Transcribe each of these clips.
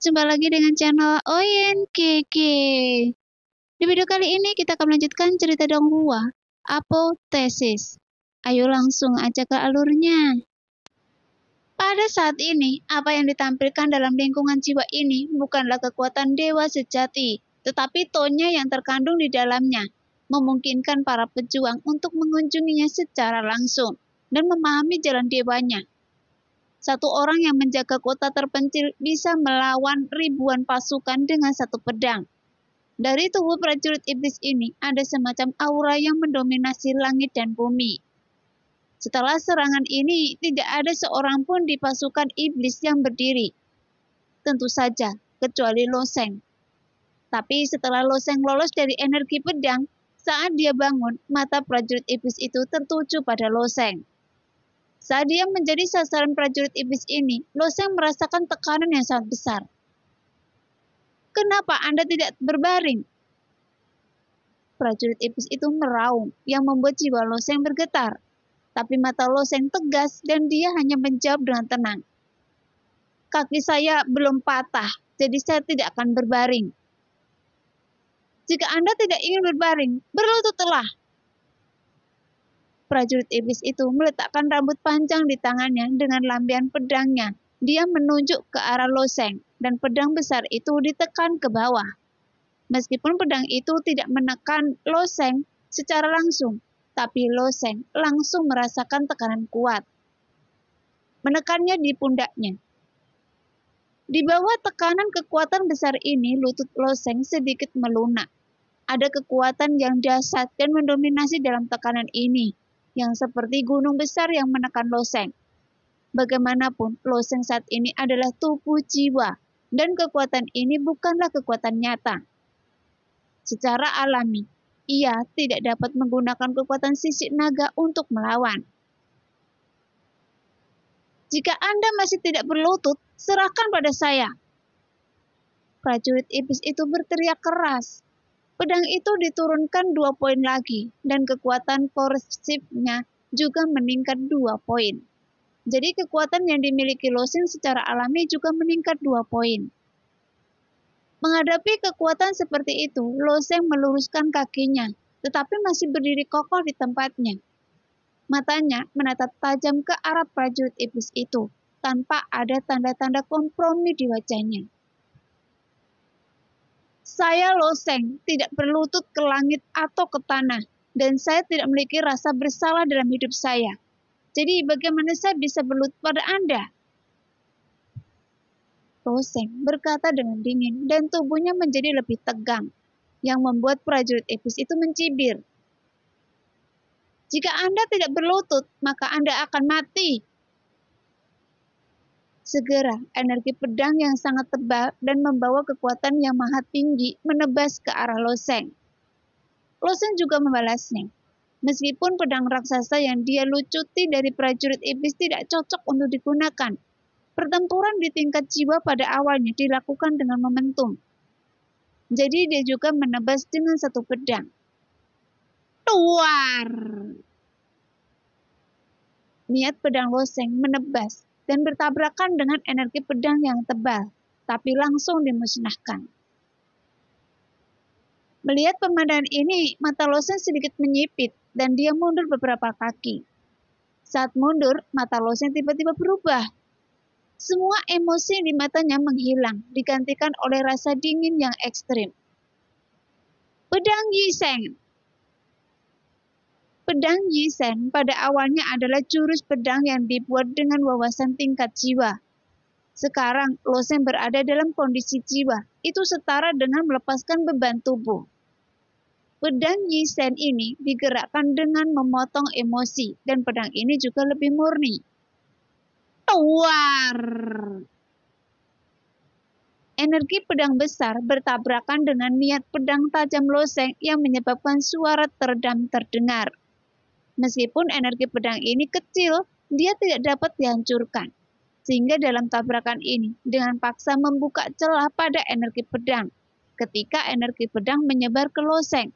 jumpa lagi dengan channel Oyen Kiki Di video kali ini kita akan melanjutkan cerita Donghua, Apotesis. Ayo langsung aja ke alurnya. Pada saat ini, apa yang ditampilkan dalam lingkungan jiwa ini bukanlah kekuatan dewa sejati, tetapi tonnya yang terkandung di dalamnya, memungkinkan para pejuang untuk mengunjunginya secara langsung dan memahami jalan dewanya satu orang yang menjaga kota terpencil bisa melawan ribuan pasukan dengan satu pedang. Dari tubuh prajurit iblis ini ada semacam aura yang mendominasi langit dan bumi. Setelah serangan ini, tidak ada seorang pun di pasukan iblis yang berdiri. Tentu saja, kecuali Loseng. Tapi setelah Loseng lolos dari energi pedang, saat dia bangun, mata prajurit iblis itu tertuju pada Loseng. Saat dia menjadi sasaran prajurit iblis ini, Loseng merasakan tekanan yang sangat besar. Kenapa Anda tidak berbaring? Prajurit iblis itu meraung yang membuat jiwa Loseng bergetar. Tapi mata Loseng tegas dan dia hanya menjawab dengan tenang. Kaki saya belum patah, jadi saya tidak akan berbaring. Jika Anda tidak ingin berbaring, berlututlah Prajurit iblis itu meletakkan rambut panjang di tangannya dengan lambian pedangnya. Dia menunjuk ke arah Loseng dan pedang besar itu ditekan ke bawah. Meskipun pedang itu tidak menekan Loseng secara langsung, tapi Loseng langsung merasakan tekanan kuat. Menekannya di pundaknya, di bawah tekanan kekuatan besar ini, lutut Loseng sedikit melunak. Ada kekuatan yang dahsyat dan mendominasi dalam tekanan ini yang seperti gunung besar yang menekan Loseng. Bagaimanapun, Loseng saat ini adalah tubuh jiwa, dan kekuatan ini bukanlah kekuatan nyata. Secara alami, ia tidak dapat menggunakan kekuatan sisik naga untuk melawan. Jika Anda masih tidak berlutut, serahkan pada saya. Prajurit iblis itu berteriak keras. Pedang itu diturunkan dua poin lagi dan kekuatan korsifnya juga meningkat dua poin. Jadi kekuatan yang dimiliki Losin secara alami juga meningkat dua poin. Menghadapi kekuatan seperti itu, Losin meluruskan kakinya, tetapi masih berdiri kokoh di tempatnya. Matanya menatap tajam ke arah prajurit iblis itu, tanpa ada tanda-tanda kompromi di wajahnya. Saya loseng, tidak berlutut ke langit atau ke tanah, dan saya tidak memiliki rasa bersalah dalam hidup saya. Jadi bagaimana saya bisa berlutut pada Anda? Loseng berkata dengan dingin dan tubuhnya menjadi lebih tegang, yang membuat prajurit iblis itu mencibir. Jika Anda tidak berlutut, maka Anda akan mati, Segera, energi pedang yang sangat tebal dan membawa kekuatan yang maha tinggi menebas ke arah Loseng. Loseng juga membalasnya. Meskipun pedang raksasa yang dia lucuti dari prajurit iblis tidak cocok untuk digunakan, pertempuran di tingkat jiwa pada awalnya dilakukan dengan momentum. Jadi dia juga menebas dengan satu pedang. Tuar! Niat pedang Loseng menebas dan bertabrakan dengan energi pedang yang tebal, tapi langsung dimusnahkan. Melihat pemandangan ini, mata Losen sedikit menyipit dan dia mundur beberapa kaki. Saat mundur, mata Losen tiba-tiba berubah. Semua emosi di matanya menghilang, digantikan oleh rasa dingin yang ekstrim. Pedang Yiseng Pedang Yisen pada awalnya adalah jurus pedang yang dibuat dengan wawasan tingkat jiwa. Sekarang, Losen berada dalam kondisi jiwa. Itu setara dengan melepaskan beban tubuh. Pedang Yisen ini digerakkan dengan memotong emosi, dan pedang ini juga lebih murni. Tuar! Energi pedang besar bertabrakan dengan niat pedang tajam loseng yang menyebabkan suara teredam terdengar. Meskipun energi pedang ini kecil, dia tidak dapat dihancurkan. Sehingga dalam tabrakan ini, dengan paksa membuka celah pada energi pedang, ketika energi pedang menyebar ke loseng.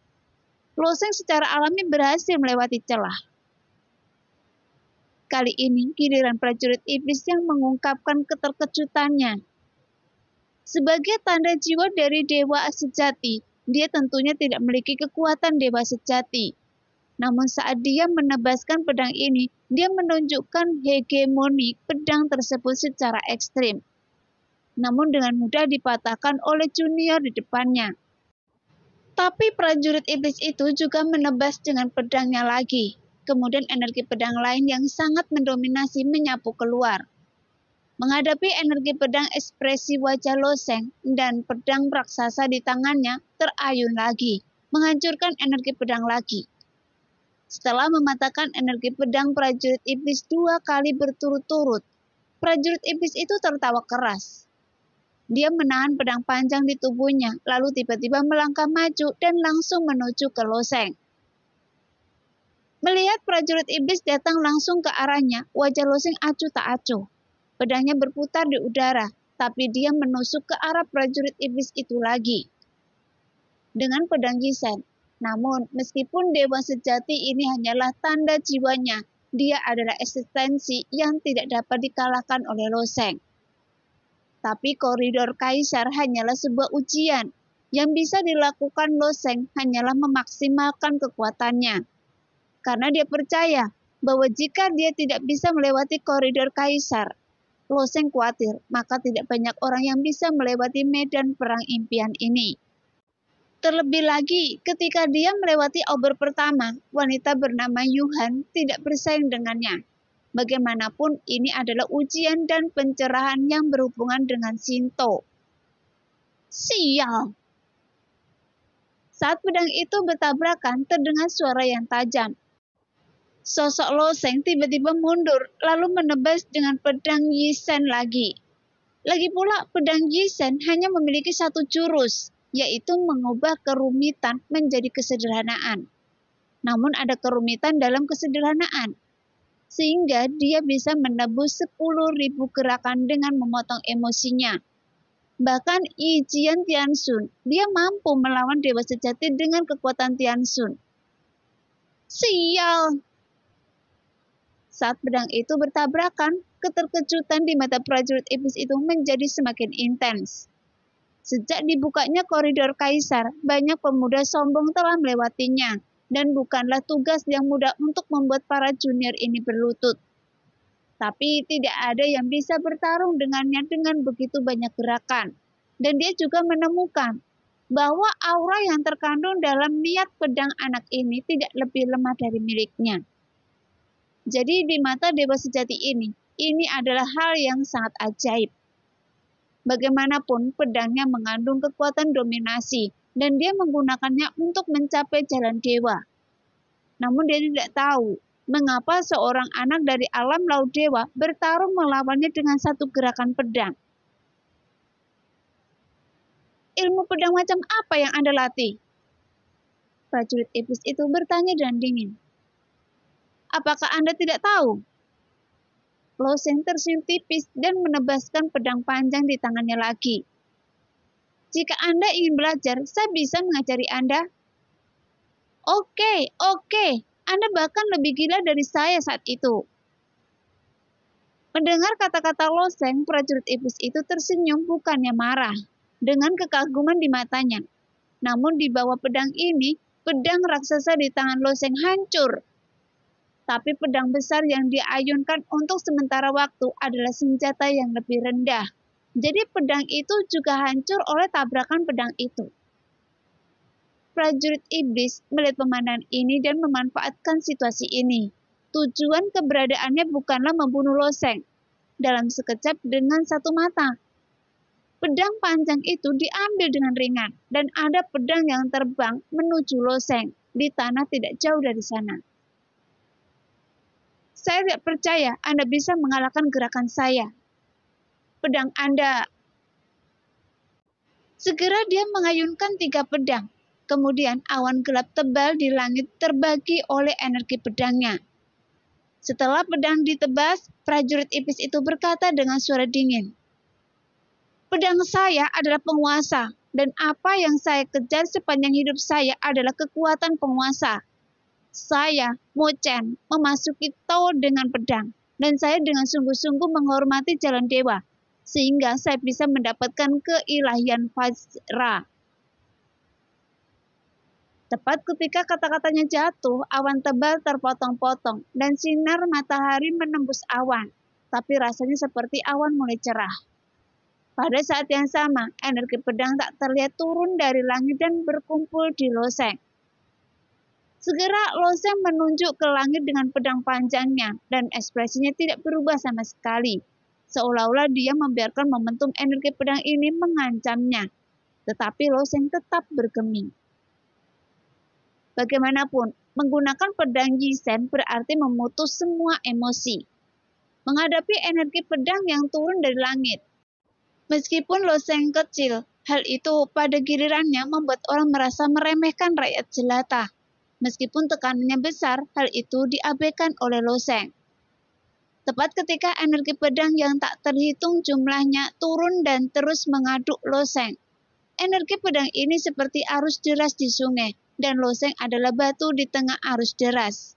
Loseng secara alami berhasil melewati celah. Kali ini, giliran prajurit iblis yang mengungkapkan keterkejutannya. Sebagai tanda jiwa dari dewa sejati, dia tentunya tidak memiliki kekuatan dewa sejati. Namun saat dia menebaskan pedang ini, dia menunjukkan hegemoni pedang tersebut secara ekstrim. Namun dengan mudah dipatahkan oleh junior di depannya. Tapi prajurit iblis itu juga menebas dengan pedangnya lagi. Kemudian energi pedang lain yang sangat mendominasi menyapu keluar. Menghadapi energi pedang ekspresi wajah Loseng dan pedang raksasa di tangannya terayun lagi, menghancurkan energi pedang lagi. Setelah mematahkan energi pedang prajurit iblis dua kali berturut-turut, prajurit iblis itu tertawa keras. Dia menahan pedang panjang di tubuhnya, lalu tiba-tiba melangkah maju dan langsung menuju ke Loseng. Melihat prajurit iblis datang langsung ke arahnya, wajah Loseng acuh tak acuh. Pedangnya berputar di udara, tapi dia menusuk ke arah prajurit iblis itu lagi. Dengan pedang gisan, namun, meskipun dewa sejati ini hanyalah tanda jiwanya, dia adalah eksistensi yang tidak dapat dikalahkan oleh Loseng. Tapi koridor kaisar hanyalah sebuah ujian. Yang bisa dilakukan Loseng hanyalah memaksimalkan kekuatannya. Karena dia percaya bahwa jika dia tidak bisa melewati koridor kaisar, Loseng khawatir maka tidak banyak orang yang bisa melewati medan perang impian ini. Terlebih lagi, ketika dia melewati obor pertama, wanita bernama Yuhan tidak bersaing dengannya. Bagaimanapun, ini adalah ujian dan pencerahan yang berhubungan dengan Sinto. Sial! Saat pedang itu bertabrakan, terdengar suara yang tajam. Sosok Loseng tiba-tiba mundur, lalu menebas dengan pedang Yisen lagi. Lagi pula, pedang Yisen hanya memiliki satu jurus, yaitu mengubah kerumitan menjadi kesederhanaan. Namun ada kerumitan dalam kesederhanaan, sehingga dia bisa menebus ribu gerakan dengan memotong emosinya. Bahkan Yi Ijian Sun, dia mampu melawan Dewa Sejati dengan kekuatan Tian Sun. Sial! Saat pedang itu bertabrakan, keterkejutan di mata prajurit iblis itu menjadi semakin intens. Sejak dibukanya koridor kaisar, banyak pemuda sombong telah melewatinya, dan bukanlah tugas yang mudah untuk membuat para junior ini berlutut. Tapi tidak ada yang bisa bertarung dengannya dengan begitu banyak gerakan. Dan dia juga menemukan bahwa aura yang terkandung dalam niat pedang anak ini tidak lebih lemah dari miliknya. Jadi di mata dewa sejati ini, ini adalah hal yang sangat ajaib. Bagaimanapun, pedangnya mengandung kekuatan dominasi, dan dia menggunakannya untuk mencapai jalan dewa. Namun dia tidak tahu mengapa seorang anak dari alam laut dewa bertarung melawannya dengan satu gerakan pedang. Ilmu pedang macam apa yang Anda latih? Prajurit iblis itu bertanya dan dingin. Apakah Anda tidak tahu? Loseng tersenyum tipis dan menebaskan pedang panjang di tangannya lagi. Jika Anda ingin belajar, saya bisa mengajari Anda. Oke, okay, oke, okay. Anda bahkan lebih gila dari saya saat itu. Mendengar kata-kata Loseng, prajurit iblis itu tersenyum bukannya marah, dengan kekaguman di matanya. Namun di bawah pedang ini, pedang raksasa di tangan Loseng hancur tapi pedang besar yang diayunkan untuk sementara waktu adalah senjata yang lebih rendah. Jadi pedang itu juga hancur oleh tabrakan pedang itu. Prajurit iblis melihat pemandangan ini dan memanfaatkan situasi ini. Tujuan keberadaannya bukanlah membunuh Loseng dalam sekejap dengan satu mata. Pedang panjang itu diambil dengan ringan dan ada pedang yang terbang menuju Loseng di tanah tidak jauh dari sana. Saya tidak percaya Anda bisa mengalahkan gerakan saya. Pedang Anda. Segera dia mengayunkan tiga pedang. Kemudian awan gelap tebal di langit terbagi oleh energi pedangnya. Setelah pedang ditebas, prajurit iblis itu berkata dengan suara dingin, Pedang saya adalah penguasa, dan apa yang saya kejar sepanjang hidup saya adalah kekuatan penguasa saya, Mochen, memasuki tower dengan pedang, dan saya dengan sungguh-sungguh menghormati jalan dewa, sehingga saya bisa mendapatkan keilahian Fajra. Tepat ketika kata-katanya jatuh, awan tebal terpotong-potong dan sinar matahari menembus awan, tapi rasanya seperti awan mulai cerah. Pada saat yang sama, energi pedang tak terlihat turun dari langit dan berkumpul di loseng. Segera Losem menunjuk ke langit dengan pedang panjangnya dan ekspresinya tidak berubah sama sekali. Seolah-olah dia membiarkan momentum energi pedang ini mengancamnya. Tetapi Loseng tetap bergeming. Bagaimanapun, menggunakan pedang Yisen berarti memutus semua emosi. Menghadapi energi pedang yang turun dari langit. Meskipun Loseng kecil, hal itu pada gilirannya membuat orang merasa meremehkan rakyat jelata Meskipun tekanannya besar, hal itu diabaikan oleh Loseng. Tepat ketika energi pedang yang tak terhitung jumlahnya turun dan terus mengaduk Loseng. Energi pedang ini seperti arus deras di sungai, dan Loseng adalah batu di tengah arus deras.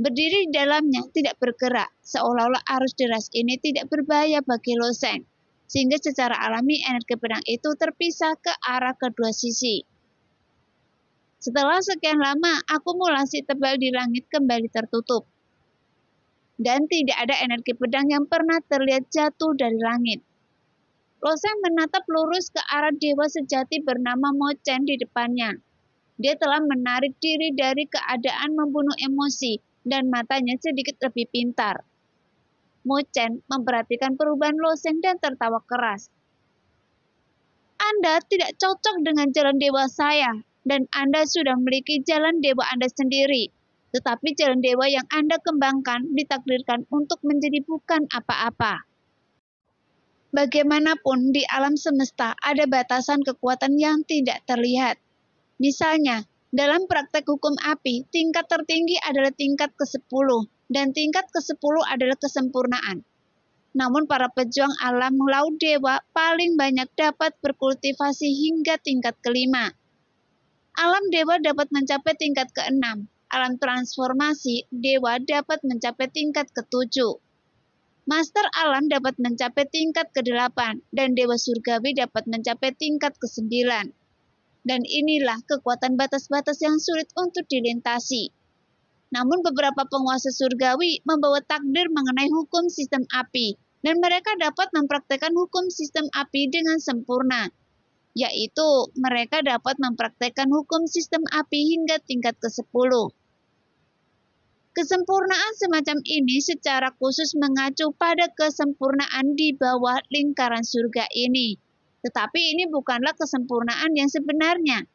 Berdiri di dalamnya tidak bergerak, seolah-olah arus deras ini tidak berbahaya bagi Loseng, sehingga secara alami energi pedang itu terpisah ke arah kedua sisi. Setelah sekian lama, akumulasi tebal di langit kembali tertutup. Dan tidak ada energi pedang yang pernah terlihat jatuh dari langit. Loseng menatap lurus ke arah dewa sejati bernama Mochen di depannya. Dia telah menarik diri dari keadaan membunuh emosi dan matanya sedikit lebih pintar. Mochen memperhatikan perubahan Losen dan tertawa keras. Anda tidak cocok dengan jalan dewa saya, dan Anda sudah memiliki jalan dewa Anda sendiri. Tetapi jalan dewa yang Anda kembangkan ditakdirkan untuk menjadi bukan apa-apa. Bagaimanapun di alam semesta ada batasan kekuatan yang tidak terlihat. Misalnya, dalam praktek hukum api, tingkat tertinggi adalah tingkat ke-10 dan tingkat ke-10 adalah kesempurnaan. Namun para pejuang alam laut dewa paling banyak dapat berkultivasi hingga tingkat kelima alam dewa dapat mencapai tingkat keenam, alam transformasi dewa dapat mencapai tingkat ketujuh. Master alam dapat mencapai tingkat kedelapan, dan dewa surgawi dapat mencapai tingkat kesembilan. Dan inilah kekuatan batas-batas yang sulit untuk dilintasi. Namun beberapa penguasa surgawi membawa takdir mengenai hukum sistem api, dan mereka dapat mempraktekkan hukum sistem api dengan sempurna, yaitu mereka dapat mempraktekkan hukum sistem api hingga tingkat ke-10. Kesempurnaan semacam ini secara khusus mengacu pada kesempurnaan di bawah lingkaran surga ini. Tetapi ini bukanlah kesempurnaan yang sebenarnya.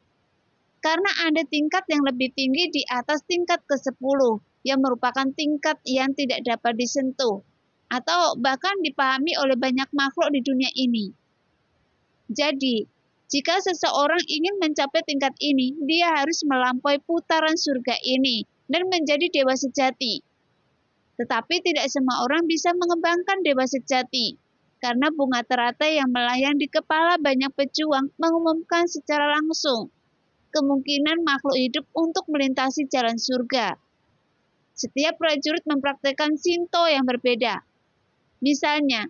Karena ada tingkat yang lebih tinggi di atas tingkat ke-10, yang merupakan tingkat yang tidak dapat disentuh, atau bahkan dipahami oleh banyak makhluk di dunia ini. Jadi, jika seseorang ingin mencapai tingkat ini, dia harus melampaui putaran surga ini dan menjadi dewa sejati. Tetapi tidak semua orang bisa mengembangkan dewa sejati, karena bunga teratai yang melayang di kepala banyak pejuang mengumumkan secara langsung kemungkinan makhluk hidup untuk melintasi jalan surga. Setiap prajurit mempraktekkan Sinto yang berbeda. Misalnya,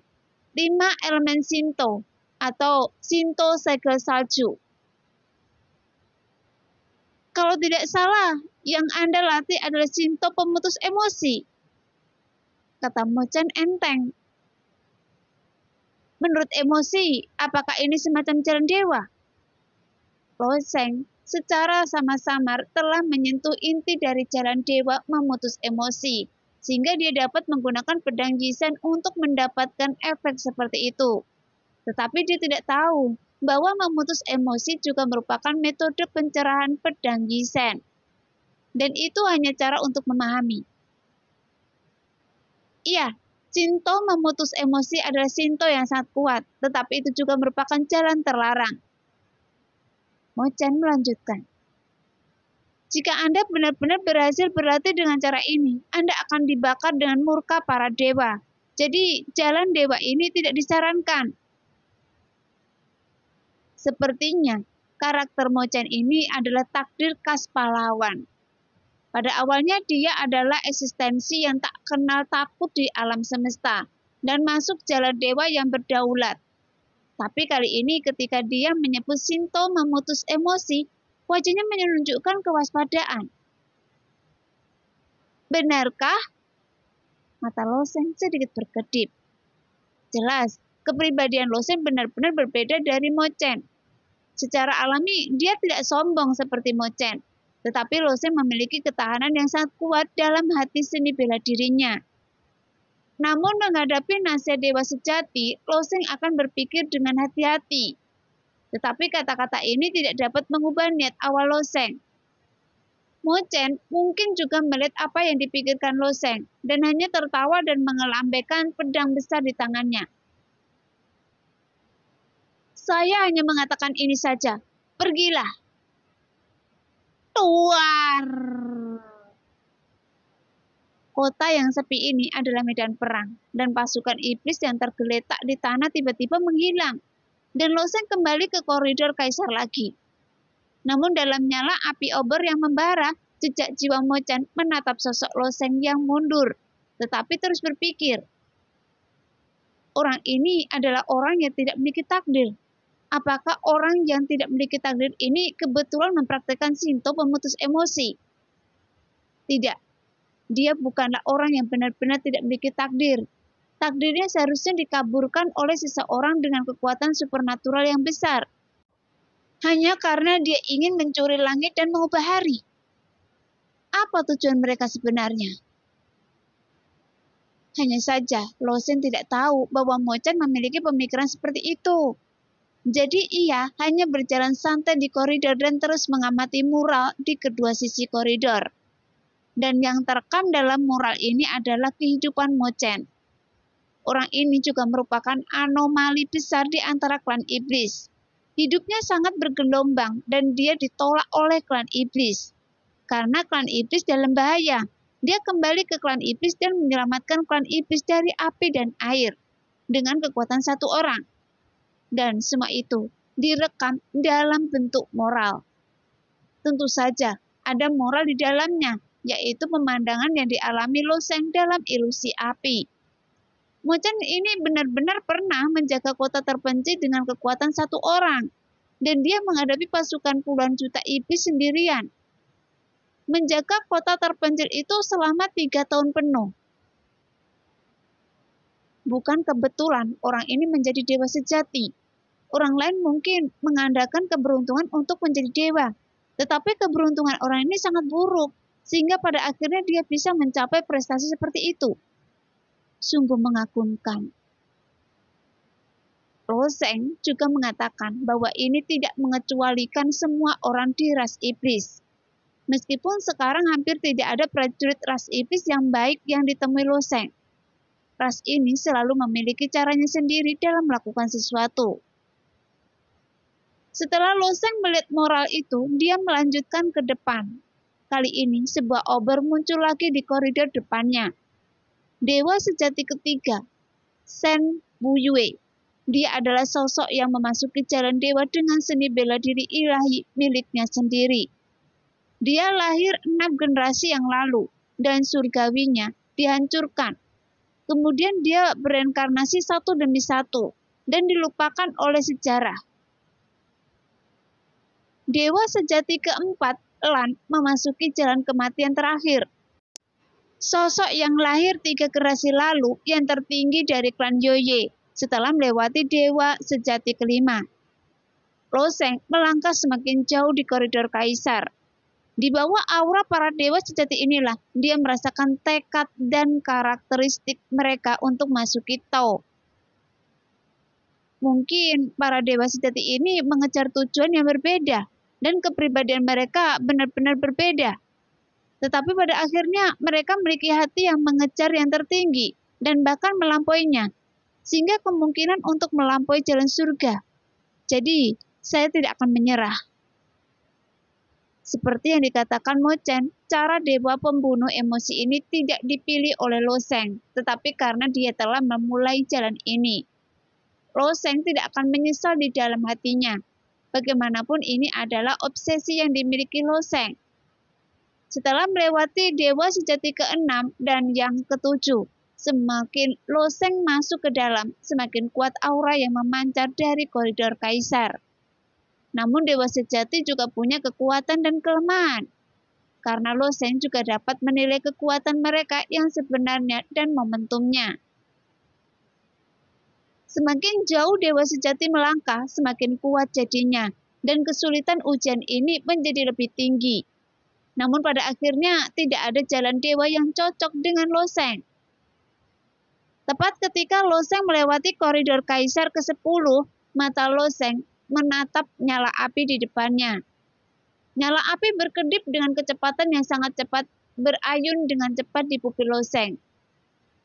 lima elemen Sinto atau Shinto Sega Salju. Kalau tidak salah, yang Anda latih adalah Shinto pemutus emosi. Kata Mochan enteng. Menurut emosi, apakah ini semacam jalan dewa? Loseng secara sama-sama telah menyentuh inti dari jalan dewa memutus emosi, sehingga dia dapat menggunakan pedang Jisen untuk mendapatkan efek seperti itu. Tetapi dia tidak tahu bahwa memutus emosi juga merupakan metode pencerahan pedang Gisen, Dan itu hanya cara untuk memahami. Iya, cinto memutus emosi adalah cinto yang sangat kuat, tetapi itu juga merupakan jalan terlarang. Mochen melanjutkan. Jika Anda benar-benar berhasil berlatih dengan cara ini, Anda akan dibakar dengan murka para dewa. Jadi, jalan dewa ini tidak disarankan. Sepertinya karakter Mocen ini adalah takdir khas pahlawan. Pada awalnya dia adalah eksistensi yang tak kenal takut di alam semesta dan masuk jalan dewa yang berdaulat. Tapi kali ini ketika dia menyebut Sinto memutus emosi, wajahnya menunjukkan kewaspadaan. Benarkah? Mata Losen sedikit berkedip. Jelas, kepribadian Losen benar-benar berbeda dari Mocen. Secara alami, dia tidak sombong seperti Mochen, tetapi Losen memiliki ketahanan yang sangat kuat dalam hati seni bela dirinya. Namun menghadapi nasihat dewa sejati, Losen akan berpikir dengan hati-hati. Tetapi kata-kata ini tidak dapat mengubah niat awal Mo Chen mungkin juga melihat apa yang dipikirkan Lo Loseng dan hanya tertawa dan mengelambaikan pedang besar di tangannya. Saya hanya mengatakan ini saja. Pergilah. Tuar. Kota yang sepi ini adalah medan perang, dan pasukan iblis yang tergeletak di tanah tiba-tiba menghilang, dan Loseng kembali ke koridor kaisar lagi. Namun dalam nyala api obor yang membara, jejak jiwa Mochan menatap sosok Loseng yang mundur, tetapi terus berpikir, orang ini adalah orang yang tidak memiliki takdir apakah orang yang tidak memiliki takdir ini kebetulan mempraktekkan Sinto pemutus emosi? Tidak. Dia bukanlah orang yang benar-benar tidak memiliki takdir. Takdirnya seharusnya dikaburkan oleh seseorang dengan kekuatan supernatural yang besar. Hanya karena dia ingin mencuri langit dan mengubah hari. Apa tujuan mereka sebenarnya? Hanya saja, Losin tidak tahu bahwa Mochan memiliki pemikiran seperti itu. Jadi ia hanya berjalan santai di koridor dan terus mengamati mural di kedua sisi koridor. Dan yang terekam dalam mural ini adalah kehidupan Mochen. Orang ini juga merupakan anomali besar di antara klan iblis. Hidupnya sangat bergelombang dan dia ditolak oleh klan iblis. Karena klan iblis dalam bahaya, dia kembali ke klan iblis dan menyelamatkan klan iblis dari api dan air dengan kekuatan satu orang dan semua itu direkam dalam bentuk moral. Tentu saja ada moral di dalamnya, yaitu pemandangan yang dialami Loseng dalam ilusi api. Mocan ini benar-benar pernah menjaga kota terpencil dengan kekuatan satu orang, dan dia menghadapi pasukan puluhan juta iblis sendirian. Menjaga kota terpencil itu selama tiga tahun penuh. Bukan kebetulan orang ini menjadi dewa sejati, Orang lain mungkin mengandalkan keberuntungan untuk menjadi dewa, tetapi keberuntungan orang ini sangat buruk, sehingga pada akhirnya dia bisa mencapai prestasi seperti itu. Sungguh mengagumkan. Roseng juga mengatakan bahwa ini tidak mengecualikan semua orang di ras iblis. Meskipun sekarang hampir tidak ada prajurit ras iblis yang baik yang ditemui Loseng. Ras ini selalu memiliki caranya sendiri dalam melakukan sesuatu. Setelah Loseng melihat moral itu, dia melanjutkan ke depan. Kali ini sebuah ober muncul lagi di koridor depannya. Dewa sejati ketiga, Sen Buyue. Dia adalah sosok yang memasuki jalan dewa dengan seni bela diri ilahi miliknya sendiri. Dia lahir enam generasi yang lalu dan surgawinya dihancurkan. Kemudian dia berinkarnasi satu demi satu dan dilupakan oleh sejarah Dewa sejati keempat, Lan, memasuki jalan kematian terakhir. Sosok yang lahir tiga generasi lalu yang tertinggi dari klan Yoye setelah melewati Dewa sejati kelima. Loseng melangkah semakin jauh di koridor kaisar. Di bawah aura para dewa sejati inilah dia merasakan tekad dan karakteristik mereka untuk masuki Tao. Mungkin para dewa sejati ini mengejar tujuan yang berbeda, dan kepribadian mereka benar-benar berbeda. Tetapi pada akhirnya mereka memiliki hati yang mengejar yang tertinggi dan bahkan melampauinya, sehingga kemungkinan untuk melampaui jalan surga. Jadi, saya tidak akan menyerah. Seperti yang dikatakan Mo Chen, cara dewa pembunuh emosi ini tidak dipilih oleh Lo Loseng, tetapi karena dia telah memulai jalan ini. Lo Loseng tidak akan menyesal di dalam hatinya, Bagaimanapun ini adalah obsesi yang dimiliki Loseng. Setelah melewati dewa sejati ke-6 dan yang ketujuh, semakin Loseng masuk ke dalam, semakin kuat aura yang memancar dari koridor kaisar. Namun dewa sejati juga punya kekuatan dan kelemahan. Karena Loseng juga dapat menilai kekuatan mereka yang sebenarnya dan momentumnya. Semakin jauh Dewa Sejati melangkah, semakin kuat jadinya, dan kesulitan ujian ini menjadi lebih tinggi. Namun pada akhirnya tidak ada jalan dewa yang cocok dengan Loseng. Tepat ketika Loseng melewati koridor Kaisar ke-10, mata Loseng menatap nyala api di depannya. Nyala api berkedip dengan kecepatan yang sangat cepat, berayun dengan cepat di pupil Loseng.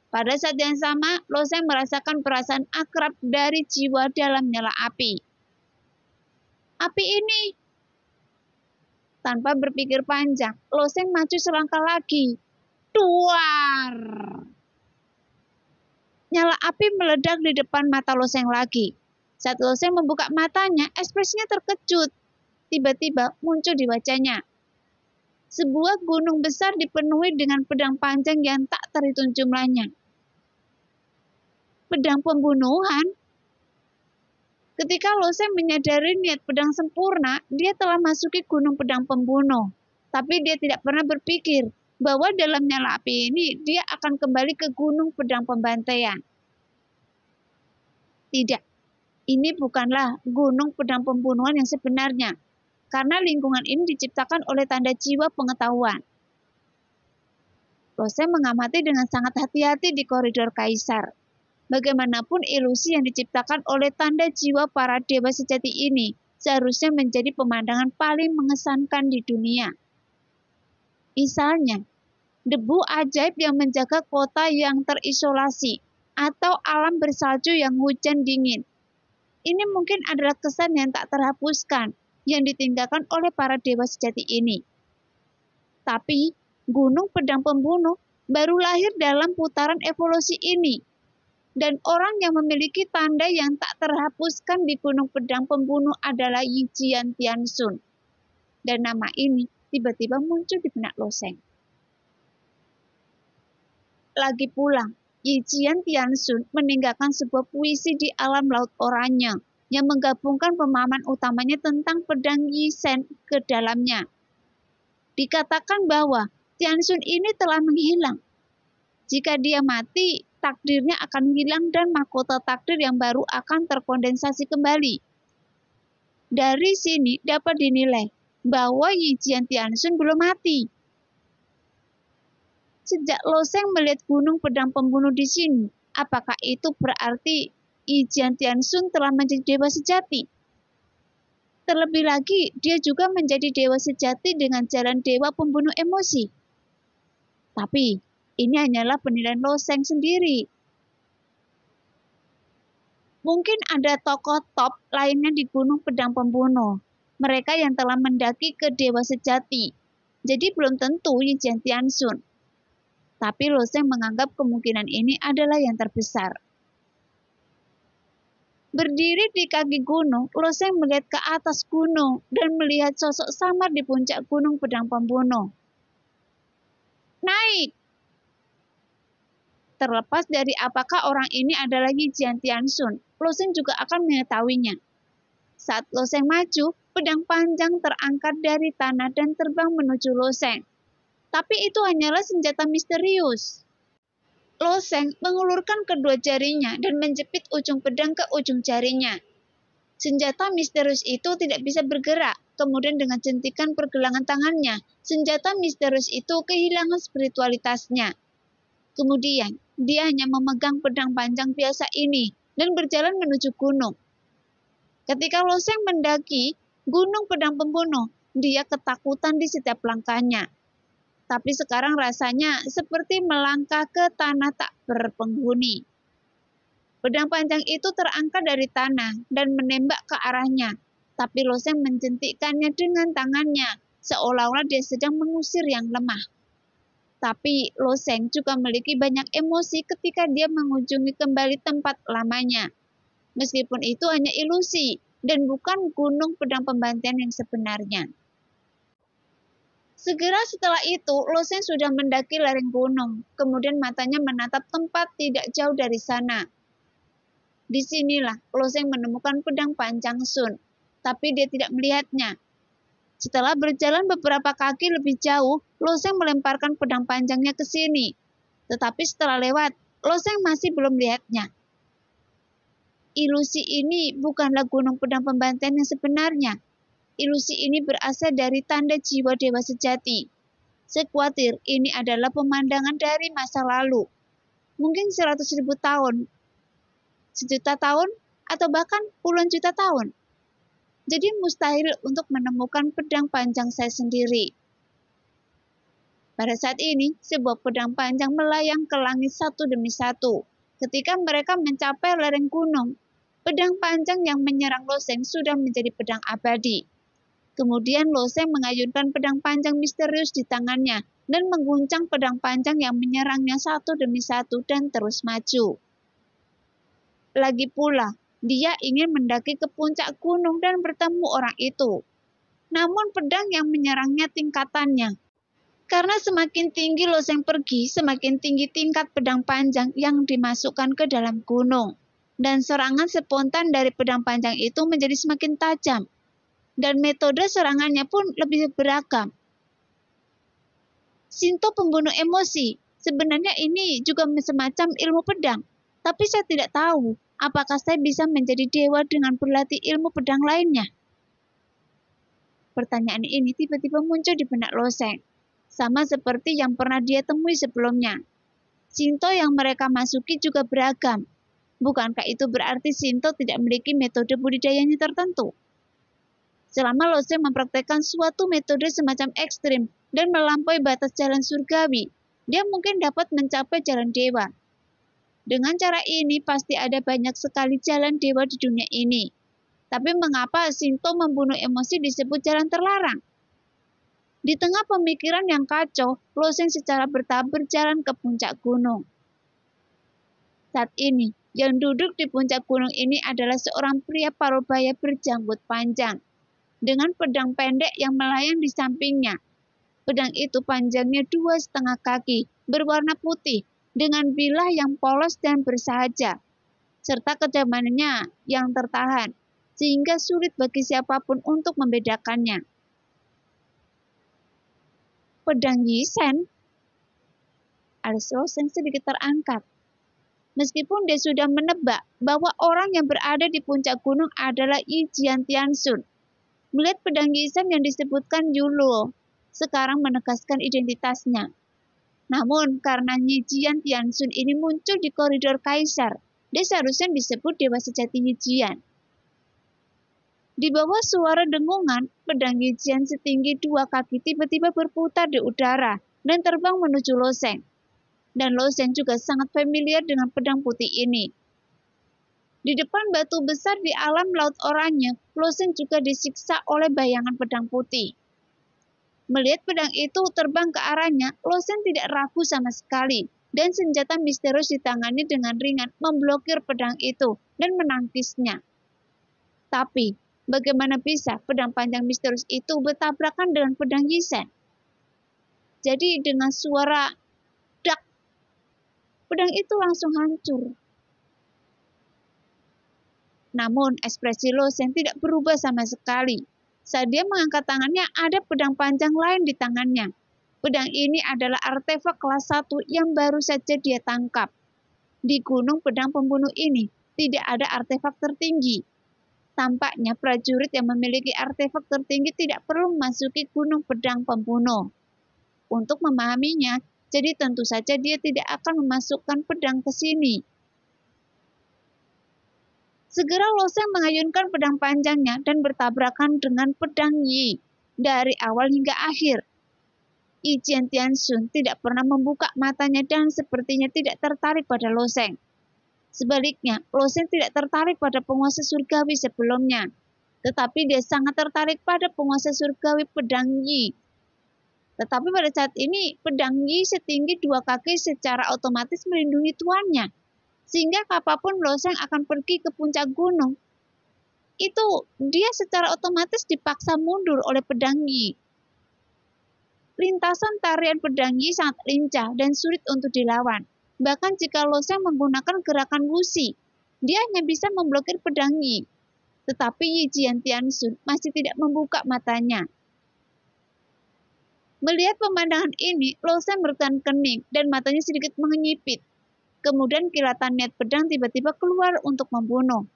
Pada saat yang sama, Loseng merasakan perasaan akrab dari jiwa dalam nyala api. Api ini tanpa berpikir panjang, Loseng maju selangkah lagi. Tuar! Nyala api meledak di depan mata Loseng lagi. Saat Loseng membuka matanya, ekspresinya terkejut. Tiba-tiba muncul di wajahnya sebuah gunung besar dipenuhi dengan pedang panjang yang tak terhitung jumlahnya pedang pembunuhan. Ketika Lose menyadari niat pedang sempurna, dia telah masuki gunung pedang pembunuh. Tapi dia tidak pernah berpikir bahwa dalam nyala api ini dia akan kembali ke gunung pedang pembantaian. Tidak, ini bukanlah gunung pedang pembunuhan yang sebenarnya, karena lingkungan ini diciptakan oleh tanda jiwa pengetahuan. Lose mengamati dengan sangat hati-hati di koridor kaisar, Bagaimanapun ilusi yang diciptakan oleh tanda jiwa para dewa sejati ini seharusnya menjadi pemandangan paling mengesankan di dunia. Misalnya, debu ajaib yang menjaga kota yang terisolasi atau alam bersalju yang hujan dingin. Ini mungkin adalah kesan yang tak terhapuskan yang ditinggalkan oleh para dewa sejati ini. Tapi, gunung pedang pembunuh baru lahir dalam putaran evolusi ini dan orang yang memiliki tanda yang tak terhapuskan di Gunung Pedang Pembunuh adalah Yi Jian Tian Sun. Dan nama ini tiba-tiba muncul di benak Loseng. Lagi pulang, Yi Jian Tian Sun meninggalkan sebuah puisi di alam laut oranye yang menggabungkan pemahaman utamanya tentang pedang Yi Shen ke dalamnya. Dikatakan bahwa Tian Sun ini telah menghilang. Jika dia mati, takdirnya akan hilang dan mahkota takdir yang baru akan terkondensasi kembali. Dari sini dapat dinilai bahwa Yi Tian Tianxun belum mati. Sejak Loseng melihat gunung pedang pembunuh di sini, apakah itu berarti Yi Tian Tianxun telah menjadi dewa sejati? Terlebih lagi, dia juga menjadi dewa sejati dengan jalan dewa pembunuh emosi. Tapi, ini hanyalah penilaian Loseng sendiri. Mungkin ada tokoh top lainnya di Gunung Pedang Pembunuh, mereka yang telah mendaki ke Dewa Sejati. Jadi belum tentu Yijian Tiansun. Tapi Loseng menganggap kemungkinan ini adalah yang terbesar. Berdiri di kaki gunung, Loseng melihat ke atas gunung dan melihat sosok samar di puncak gunung pedang pembunuh. Naik! terlepas dari apakah orang ini ada lagi Jian Tiansun, Loseng juga akan mengetahuinya. Saat Loseng maju, pedang panjang terangkat dari tanah dan terbang menuju Loseng. Tapi itu hanyalah senjata misterius. Loseng mengulurkan kedua jarinya dan menjepit ujung pedang ke ujung jarinya. Senjata misterius itu tidak bisa bergerak, kemudian dengan jentikan pergelangan tangannya, senjata misterius itu kehilangan spiritualitasnya. Kemudian, dia hanya memegang pedang panjang biasa ini dan berjalan menuju gunung. Ketika Loseng mendaki gunung pedang pembunuh, dia ketakutan di setiap langkahnya. Tapi sekarang rasanya seperti melangkah ke tanah tak berpenghuni. Pedang panjang itu terangkat dari tanah dan menembak ke arahnya, tapi Loseng menjentikkannya dengan tangannya, seolah-olah dia sedang mengusir yang lemah. Tapi Loseng juga memiliki banyak emosi ketika dia mengunjungi kembali tempat lamanya. Meskipun itu hanya ilusi dan bukan gunung pedang pembantaian yang sebenarnya. Segera setelah itu, Loseng sudah mendaki lereng gunung, kemudian matanya menatap tempat tidak jauh dari sana. Disinilah Loseng menemukan pedang Panjang Sun, tapi dia tidak melihatnya setelah berjalan beberapa kaki lebih jauh, Loseng melemparkan pedang panjangnya ke sini. Tetapi setelah lewat, Loseng masih belum lihatnya. Ilusi ini bukanlah gunung pedang pembantaian yang sebenarnya. Ilusi ini berasal dari tanda jiwa dewa sejati. Saya ini adalah pemandangan dari masa lalu. Mungkin seratus ribu tahun, sejuta tahun, atau bahkan puluhan juta tahun jadi mustahil untuk menemukan pedang panjang saya sendiri. Pada saat ini, sebuah pedang panjang melayang ke langit satu demi satu. Ketika mereka mencapai lereng gunung, pedang panjang yang menyerang Loseng sudah menjadi pedang abadi. Kemudian Loseng mengayunkan pedang panjang misterius di tangannya dan mengguncang pedang panjang yang menyerangnya satu demi satu dan terus maju. Lagi pula, dia ingin mendaki ke puncak gunung dan bertemu orang itu. Namun pedang yang menyerangnya tingkatannya. Karena semakin tinggi Loseng pergi, semakin tinggi tingkat pedang panjang yang dimasukkan ke dalam gunung. Dan serangan spontan dari pedang panjang itu menjadi semakin tajam. Dan metode serangannya pun lebih beragam. Sinto pembunuh emosi. Sebenarnya ini juga semacam ilmu pedang, tapi saya tidak tahu apakah saya bisa menjadi dewa dengan berlatih ilmu pedang lainnya? Pertanyaan ini tiba-tiba muncul di benak Loseng, sama seperti yang pernah dia temui sebelumnya. Sinto yang mereka masuki juga beragam. Bukankah itu berarti Sinto tidak memiliki metode budidayanya tertentu? Selama Loseng mempraktekkan suatu metode semacam ekstrim dan melampaui batas jalan surgawi, dia mungkin dapat mencapai jalan dewa, dengan cara ini pasti ada banyak sekali jalan dewa di dunia ini. Tapi mengapa Sinto membunuh emosi disebut jalan terlarang? Di tengah pemikiran yang kacau, Losing secara bertahap berjalan ke puncak gunung. Saat ini, yang duduk di puncak gunung ini adalah seorang pria parubaya berjanggut panjang, dengan pedang pendek yang melayang di sampingnya. Pedang itu panjangnya dua setengah kaki, berwarna putih, dengan bilah yang polos dan bersahaja, serta kejamannya yang tertahan, sehingga sulit bagi siapapun untuk membedakannya. Pedang Yisen, alis Rosen sedikit terangkat. Meskipun dia sudah menebak bahwa orang yang berada di puncak gunung adalah Jian Tiansun, melihat pedang Yisen yang disebutkan Yulo, sekarang menegaskan identitasnya. Namun karena Nyijian Tiansun ini muncul di koridor kaisar, dia seharusnya disebut dewa sejati Nyijian. Di bawah suara dengungan, pedang nyijian setinggi dua kaki tiba-tiba berputar di udara dan terbang menuju Loseng. Dan Loseng juga sangat familiar dengan pedang putih ini. Di depan batu besar di alam laut oranye, Loseng juga disiksa oleh bayangan pedang putih. Melihat pedang itu terbang ke arahnya, Losen tidak ragu sama sekali. Dan senjata misterius ditangani dengan ringan memblokir pedang itu dan menangkisnya. Tapi, bagaimana bisa pedang panjang misterius itu bertabrakan dengan pedang Yisen? Jadi dengan suara dak, pedang itu langsung hancur. Namun ekspresi Losen tidak berubah sama sekali saat dia mengangkat tangannya, ada pedang panjang lain di tangannya. Pedang ini adalah artefak kelas 1 yang baru saja dia tangkap. Di gunung pedang pembunuh ini tidak ada artefak tertinggi. Tampaknya prajurit yang memiliki artefak tertinggi tidak perlu memasuki gunung pedang pembunuh. Untuk memahaminya, jadi tentu saja dia tidak akan memasukkan pedang ke sini Segera Loseng mengayunkan pedang panjangnya dan bertabrakan dengan pedang Yi dari awal hingga akhir. Yi Jian Sun tidak pernah membuka matanya dan sepertinya tidak tertarik pada Loseng. Sebaliknya, Loseng tidak tertarik pada penguasa surgawi sebelumnya, tetapi dia sangat tertarik pada penguasa surgawi pedang Yi. Tetapi pada saat ini, pedang Yi setinggi dua kaki secara otomatis melindungi tuannya sehingga kapapun Loseng akan pergi ke puncak gunung. Itu dia secara otomatis dipaksa mundur oleh pedangi. Lintasan tarian pedangi sangat lincah dan sulit untuk dilawan. Bahkan jika Loseng menggunakan gerakan gusi dia hanya bisa memblokir pedangi. Tetapi Yi Jian masih tidak membuka matanya. Melihat pemandangan ini, Losen bertahan kening dan matanya sedikit menyipit. Kemudian kilatan niat pedang tiba-tiba keluar untuk membunuh.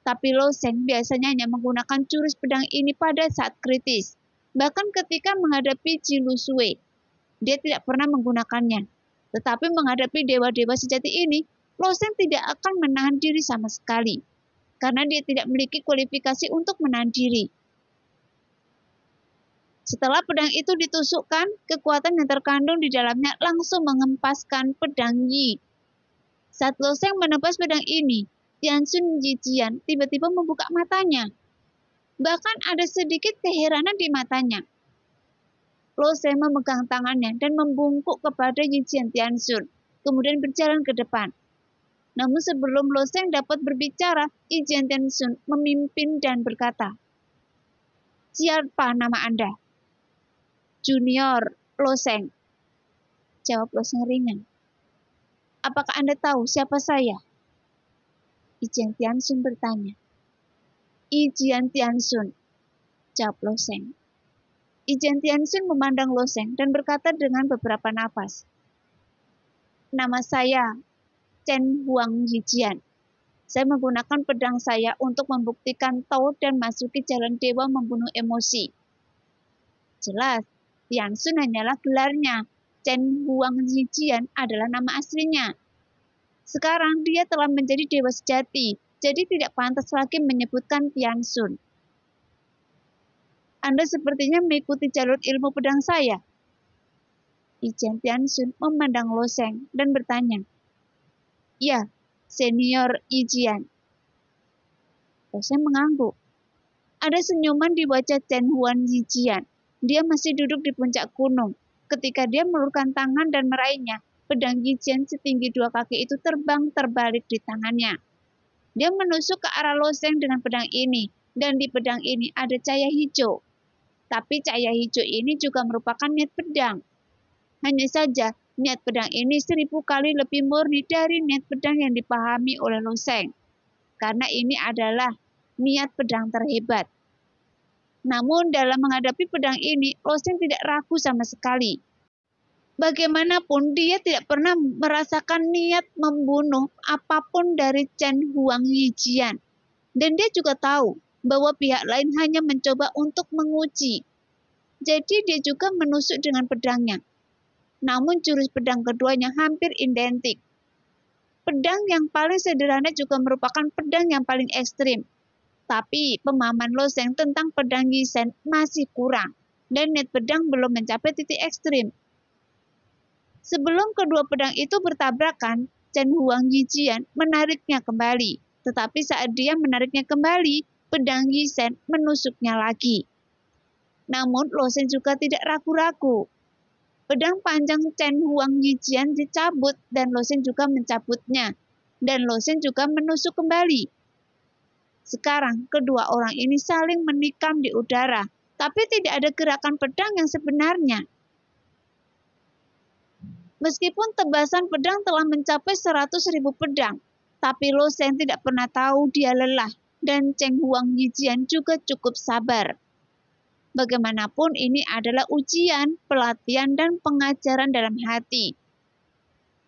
Tapi Lo Seng biasanya hanya menggunakan jurus pedang ini pada saat kritis, bahkan ketika menghadapi Sui. Dia tidak pernah menggunakannya. Tetapi menghadapi dewa-dewa sejati ini, Lo Seng tidak akan menahan diri sama sekali, karena dia tidak memiliki kualifikasi untuk menahan diri. Setelah pedang itu ditusukkan, kekuatan yang terkandung di dalamnya langsung mengempaskan pedang Yi saat Loseng menebas pedang ini, Tianzun Jijian tiba-tiba membuka matanya. Bahkan ada sedikit keheranan di matanya. Loseng memegang tangannya dan membungkuk kepada Jijian Tianzun, kemudian berjalan ke depan. Namun sebelum Loseng dapat berbicara, Jijian Tianzun memimpin dan berkata, Siapa nama Anda? Junior Loseng. Jawab Loseng ringan apakah Anda tahu siapa saya? Ijian Tiansun bertanya. Ijian Tiansun, jawab Loseng. Ijian Tiansun memandang Loseng dan berkata dengan beberapa nafas, Nama saya Chen Huang Yijian. Saya menggunakan pedang saya untuk membuktikan Tao dan masuki jalan dewa membunuh emosi. Jelas, Tiansun hanyalah gelarnya, Chen Huang Zijian adalah nama aslinya. Sekarang dia telah menjadi dewa sejati, jadi tidak pantas lagi menyebutkan Tian Sun. Anda sepertinya mengikuti jalur ilmu pedang saya. Ijen Tian Sun memandang loseng dan bertanya, Ya, senior Ijian. Lo mengangguk. Ada senyuman di wajah Chen Huan Yijian. Dia masih duduk di puncak gunung, ketika dia melurkan tangan dan meraihnya, pedang Gijen setinggi dua kaki itu terbang terbalik di tangannya. Dia menusuk ke arah Loseng dengan pedang ini, dan di pedang ini ada cahaya hijau. Tapi cahaya hijau ini juga merupakan niat pedang. Hanya saja, niat pedang ini seribu kali lebih murni dari niat pedang yang dipahami oleh Loseng. Karena ini adalah niat pedang terhebat. Namun dalam menghadapi pedang ini, Losin tidak ragu sama sekali. Bagaimanapun dia tidak pernah merasakan niat membunuh apapun dari Chen Huang Yijian. Dan dia juga tahu bahwa pihak lain hanya mencoba untuk menguji. Jadi dia juga menusuk dengan pedangnya. Namun jurus pedang keduanya hampir identik. Pedang yang paling sederhana juga merupakan pedang yang paling ekstrim, tapi pemahaman Loseng tentang pedang Yisen masih kurang dan net pedang belum mencapai titik ekstrim. Sebelum kedua pedang itu bertabrakan, Chen Huang Yijian menariknya kembali. Tetapi saat dia menariknya kembali, pedang Yisen menusuknya lagi. Namun Losen juga tidak ragu-ragu. Pedang panjang Chen Huang Yijian dicabut dan Losen juga mencabutnya. Dan Losen juga menusuk kembali. Sekarang kedua orang ini saling menikam di udara, tapi tidak ada gerakan pedang yang sebenarnya. Meskipun tebasan pedang telah mencapai 100 ribu pedang, tapi Lo Sen tidak pernah tahu dia lelah dan Cheng Huang Yijian juga cukup sabar. Bagaimanapun ini adalah ujian, pelatihan, dan pengajaran dalam hati.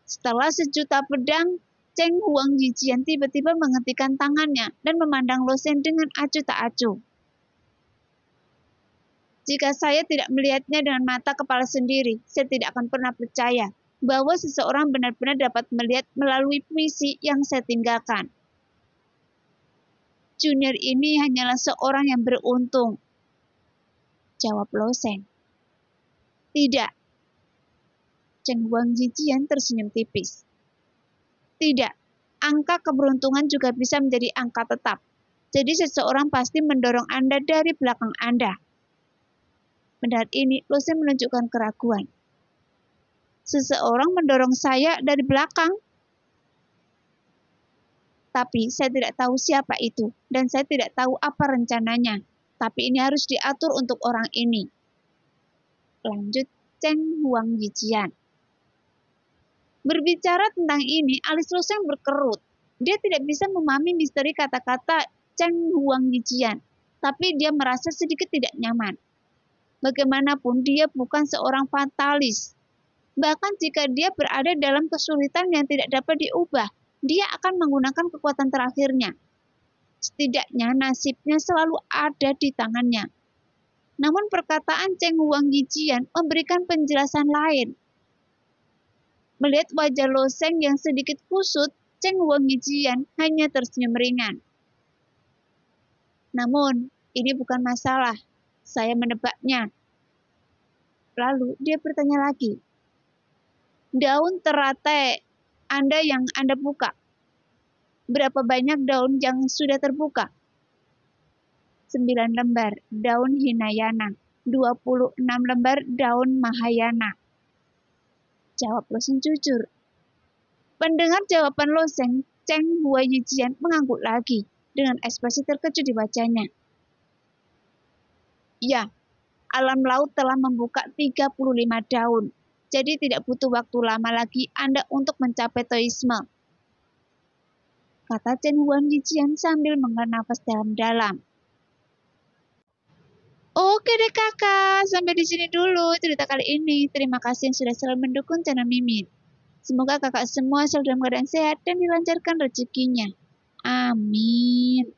Setelah sejuta pedang, Cheng Huang Yijian tiba-tiba menghentikan tangannya dan memandang Sen dengan acuh tak acuh. Jika saya tidak melihatnya dengan mata kepala sendiri, saya tidak akan pernah percaya bahwa seseorang benar-benar dapat melihat melalui puisi yang saya tinggalkan. Junior ini hanyalah seorang yang beruntung. Jawab Sen. Tidak, Cheng Huang Jijian tersenyum tipis. Tidak. Angka keberuntungan juga bisa menjadi angka tetap. Jadi seseorang pasti mendorong Anda dari belakang Anda. Mendengar ini, Lucy menunjukkan keraguan. Seseorang mendorong saya dari belakang. Tapi saya tidak tahu siapa itu, dan saya tidak tahu apa rencananya. Tapi ini harus diatur untuk orang ini. Lanjut Cheng Huang Yijian. Berbicara tentang ini, alis Roseng berkerut. Dia tidak bisa memahami misteri kata-kata Cheng Huang Yijian, tapi dia merasa sedikit tidak nyaman. Bagaimanapun, dia bukan seorang fatalis. Bahkan jika dia berada dalam kesulitan yang tidak dapat diubah, dia akan menggunakan kekuatan terakhirnya. Setidaknya nasibnya selalu ada di tangannya. Namun perkataan Cheng Huang Yijian memberikan penjelasan lain Melihat wajah Lo Seng yang sedikit kusut, Cheng Wang Yijian hanya tersenyum ringan. Namun, ini bukan masalah. Saya menebaknya. Lalu dia bertanya lagi. Daun teratai Anda yang Anda buka. Berapa banyak daun yang sudah terbuka? Sembilan lembar daun Hinayana, enam lembar daun Mahayana, Jawab Loseng jujur. Pendengar jawaban Loseng, Cheng Hua Yujian mengangguk lagi dengan ekspresi terkejut di wajahnya. Ya, alam laut telah membuka 35 daun, jadi tidak butuh waktu lama lagi Anda untuk mencapai toisme. Kata Chen Huan Yujian sambil mengenal nafas dalam-dalam. Oke deh kakak, sampai di sini dulu cerita kali ini. Terima kasih yang sudah selalu mendukung channel Mimin. Semoga kakak semua selalu dalam keadaan sehat dan dilancarkan rezekinya. Amin.